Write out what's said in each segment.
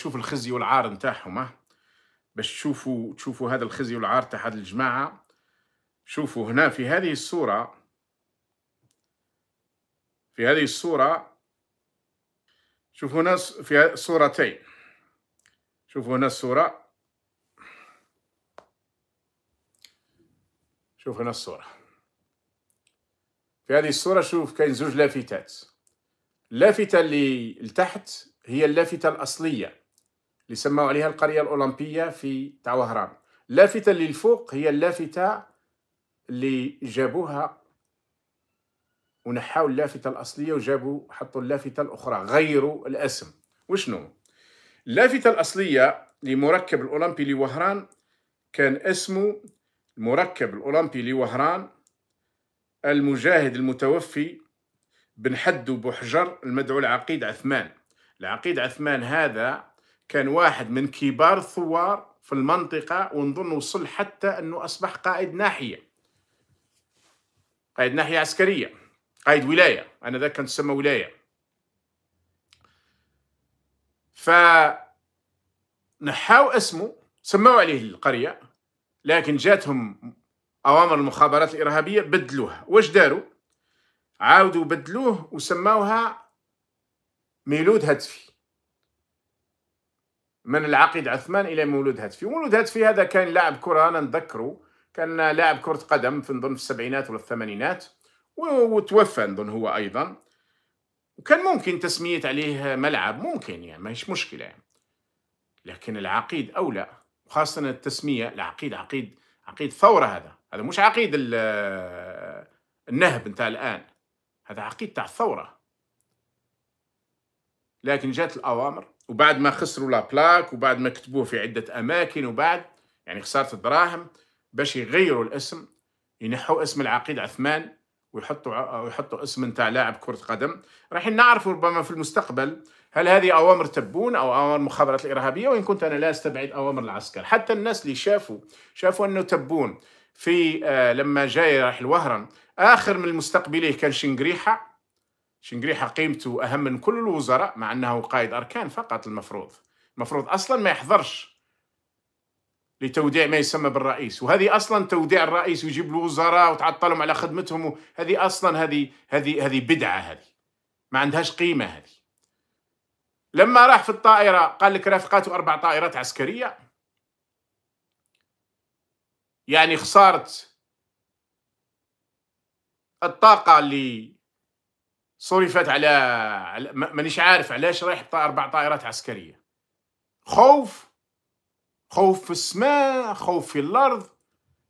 تشوف الخزي والعار نتاعهم باش تشوفوا تشوفوا هذا الخزي والعار تاع هذه الجماعه شوفوا هنا في هذه الصوره في هذه الصوره شوفوا هنا في صورتين شوفوا هنا الصوره شوف هنا الصوره في هذه الصوره شوف كاين زوج لافتات اللافته اللي لتحت هي اللافته الاصليه اللي سماو عليها القرية الأولمبية في تاع وهران اللافتة اللي الفوق هي اللافتة اللي جابوها ونحاو اللافتة الأصلية وجابوا حطوا اللافتة الأخرى غيروا الاسم وشنو اللافتة الأصلية لمركب الأولمبي لوهران كان اسمه المركب الأولمبي لوهران المجاهد المتوفي بن حد بوحجر المدعو العقيد عثمان العقيد عثمان هذا كان واحد من كبار الثوار في المنطقة ونظن وصل حتى أنه أصبح قائد ناحية قائد ناحية عسكرية قائد ولاية أنا ذاك كان تسمى ولاية فنحاو اسمه سموا عليه القرية لكن جاتهم أوامر المخابرات الإرهابية بدلوها واش داروا عاودوا بدلوه وسموها ميلود هدفي من العقيد عثمان الى مولود هاتفي مولود هاتفي هذا كان لاعب كره انا نذكره كان لاعب كره قدم في نظن في السبعينات ولا الثمانينات وتوفى نظن هو ايضا وكان ممكن تسميه عليه ملعب ممكن يعني ماهيش مشكله يعني. لكن العقيد اولى وخاصه التسميه العقيد عقيد عقيد ثوره هذا هذا مش عقيد النهب نتاع الان هذا عقيد تاع الثوره لكن جات الاوامر وبعد ما خسروا لابلاك وبعد ما كتبوه في عده اماكن وبعد يعني خساره الدراهم باش يغيروا الاسم ينحوا اسم العقيد عثمان ويحطوا ويحطوا اسم نتاع لاعب كره قدم راح نعرفوا ربما في المستقبل هل هذه اوامر تبون او اوامر مخابرات الارهابيه وان كنت انا لا استبعد اوامر العسكر حتى الناس اللي شافوا شافوا انه تبون في آه لما جاي راح الوهرن اخر من المستقبليه كان شنقريحه شنقريحة قيمته أهم من كل الوزراء مع أنه قائد أركان فقط المفروض المفروض أصلا ما يحضرش لتوديع ما يسمى بالرئيس وهذه اصلا توديع الرئيس ويجيب الوزراء وتعطلهم على خدمتهم هذه اصلا هذه هذه هذه بدعه هذه ما عندهاش قيمه هذه لما راح في الطائره قال لك رافقاته اربع طائرات عسكريه يعني خساره الطاقه اللي صرفت على مانيش عارف علاش رايح اربع طائرات عسكريه خوف خوف في السماء خوف في الارض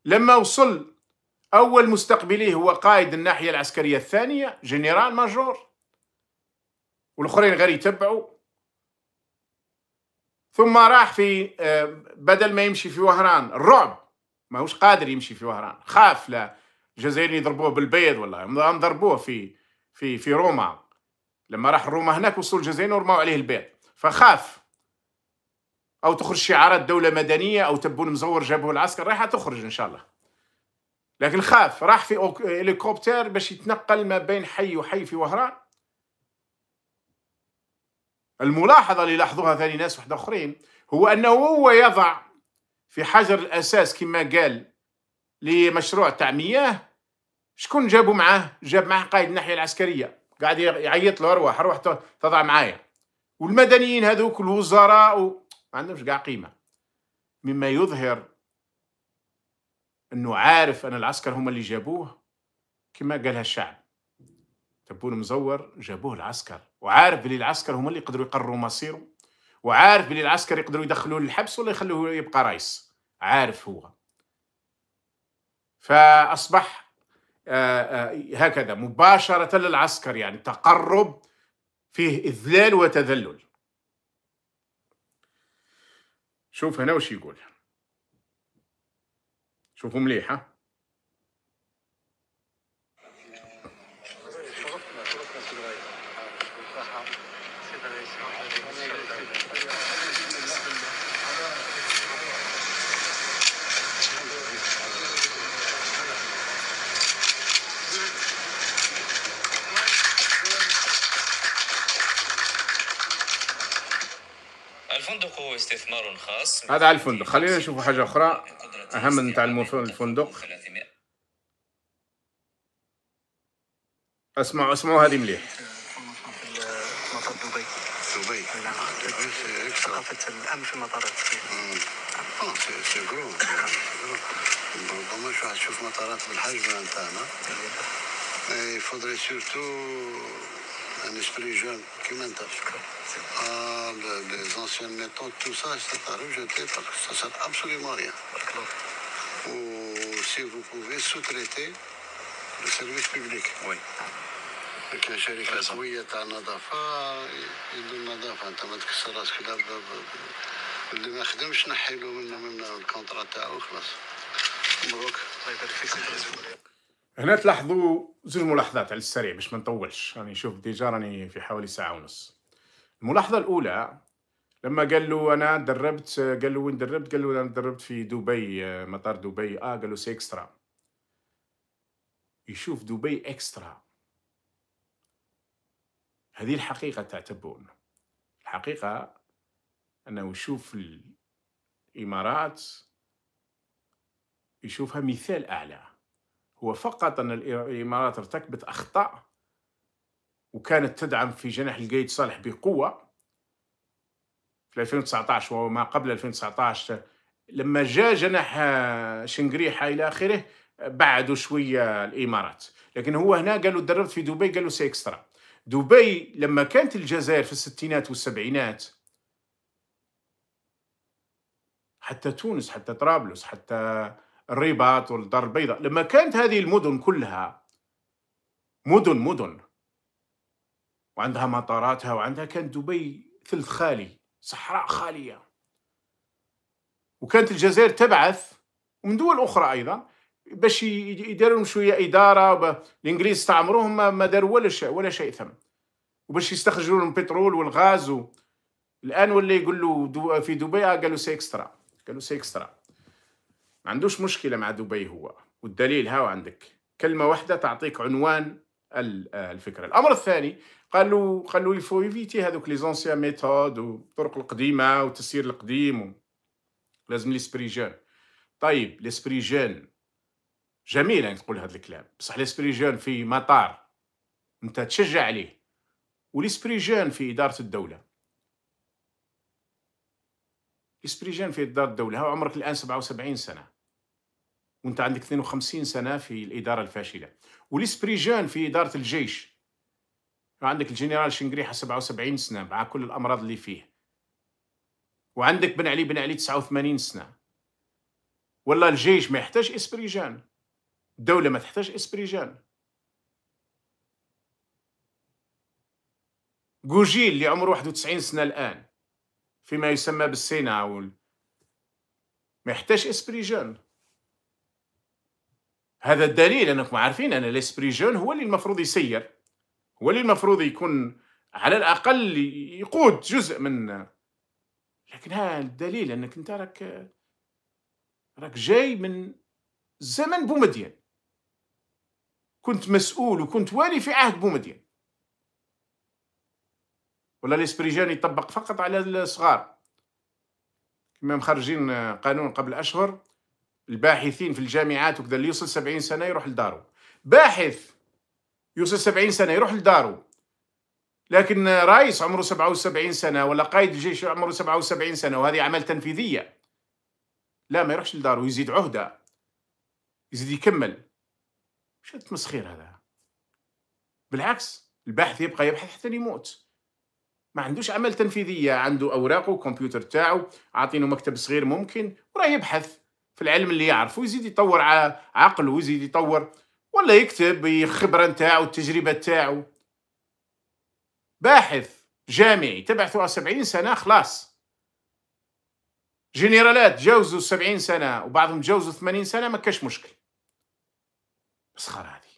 لما وصل اول مستقبليه هو قائد الناحيه العسكريه الثانيه جنرال ماجور والاخرين غير يتبعوا ثم راح في آه، بدل ما يمشي في وهران الرعب ماهوش قادر يمشي في وهران خاف لا الجزائريين يضربوه بالبيض ولا ضربوه في في في روما لما راح روما هناك وصلوا الجزائر ورموا عليه البيض فخاف او تخرج شعارات دوله مدنيه او تبون مزور جابوه العسكر رايحه تخرج ان شاء الله لكن خاف راح في هليكوبتر باش يتنقل ما بين حي وحي في وهران الملاحظه اللي لاحظوها ثاني ناس واحد اخرين هو انه هو يضع في حجر الاساس كما قال لمشروع تاع مياه شكون جابوا معاه جاب معاه قائد الناحيه العسكريه قاعد يعيط له ارواح روح تضع معايا والمدنيين هذوك الوزراء و... ما عندهمش كاع قيمه مما يظهر انه عارف ان العسكر هما اللي جابوه كما قالها الشعب تبون مزور جابوه العسكر وعارف بلي العسكر هما اللي يقدروا يقرروا مصيره وعارف بلي العسكر يقدروا يدخلوه للحبس ولا يخلوه يبقى رئيس عارف هو فاصبح آه، آه، هكذا مباشرة للعسكر يعني تقرب فيه إذلال وتذلل شوف هنا وش يقول شوفوا مليحة استثمار خاص هذا على الفندق خلينا نشوف حاجه اخرى اهم من تاع الفندق اسمعوا اسمعوا هذه مليح مطار دبي دبي ثقافة الأمن في المطارات سي كرو ربما شو تشوف مطارات بالحجم نتاعنا اي يفضل سورتو esprit jeune qui m'entend ah, les anciennes méthodes tout ça c'est à rejeter parce que ça sert absolument rien ou si vous pouvez sous traiter le service public oui oui il y a un n'adafa il y a un n'adafa intermédiaire qui que là bas euh, le démarrage demeure pile ou mene mene le contrat à ouvrir ça on هنا تلاحظوا زوج ملاحظات على السريع باش ما نطولش راني نشوف ديجا راني في حوالي ساعه ونص الملاحظه الاولى لما قال له انا دربت قال له وين دربت قال له انا دربت في دبي مطار دبي اه قال له سي اكسترا يشوف دبي اكسترا هذه الحقيقة تاع تبون الحقيقة أنه يشوف الإمارات يشوفها مثال أعلى هو فقط أن الإمارات ارتكبت أخطاء وكانت تدعم في جناح القايد صالح بقوة في 2019 وما قبل 2019 لما جاء جناح آه، شنقريحة إلى آخره بعدوا شوية الإمارات لكن هو هنا قالوا تدربت في دبي قالوا سيكسترا دبي لما كانت الجزائر في الستينات والسبعينات حتى تونس حتى طرابلس حتى الرباط والدار البيضاء لما كانت هذه المدن كلها مدن مدن وعندها مطاراتها وعندها كانت دبي ثلث خالي صحراء خالية وكانت الجزائر تبعث ومن دول أخرى أيضا باش يديروا شوية إدارة الإنجليز استعمروهم ما داروا ولا شيء ولا شيء ثم وباش يستخرجوا لهم البترول والغاز و... الآن ولا يقولوا دو... في دبي قالوا سيكسترا قالوا سيكسترا ما عندوش مشكله مع دبي هو والدليل هاو عندك كلمه واحده تعطيك عنوان آه، الفكره الامر الثاني قالوا قالوا يفو يفيتي هذوك لي زونسيان ميثود والطرق القديمه والتسيير القديم لازم ليسبري جون طيب ليسبري جون جميل يعني تقول هذا الكلام بصح ليسبري جون في مطار انت تشجع عليه وليسبري جون في اداره الدوله إسبريجان في إدارة الدولة عمرك الآن 77 سنة وأنت عندك 52 سنة في الإدارة الفاشلة والإسبريجان في إدارة الجيش عندك الجنرال شنقريحة 77 سنة مع كل الأمراض اللي فيه وعندك بن علي بن علي 89 سنة والله الجيش ما يحتاج إسبريجان الدولة ما تحتاج إسبريجان جوجيل اللي عمره 91 سنة الآن فيما يسمى بالسينع ما يحتاج اسبري جون هذا الدليل انكم عارفين ان الاسبري جون هو اللي المفروض يسير هو اللي المفروض يكون على الاقل يقود جزء من لكن هذا الدليل انك انت راك راك جاي من زمن بومدين كنت مسؤول وكنت والي في عهد بومدين ولا ليسبريجان يطبق فقط على الصغار كما مخرجين قانون قبل اشهر الباحثين في الجامعات وكذا اللي يوصل 70 سنه يروح لدارو باحث يوصل 70 سنه يروح لدارو لكن رئيس عمره 77 سنه ولا قائد الجيش عمره 77 سنه وهذه اعمال تنفيذيه لا ما يروحش لدارو يزيد عهده يزيد يكمل شو تمسخير هذا بالعكس الباحث يبقى يبحث حتى يموت ما عندوش عمل تنفيذيه عنده اوراقه كمبيوتر تاعو عاطينه مكتب صغير ممكن وراه يبحث في العلم اللي يعرفه يزيد يطور عقله ويزيد يطور ولا يكتب الخبره نتاعو التجربه نتاعو باحث جامعي تبعثوا 70 سنه خلاص جنرالات جوزوا 70 سنه وبعضهم جوزوا 80 سنه ما كاش مشكل مسخره هذه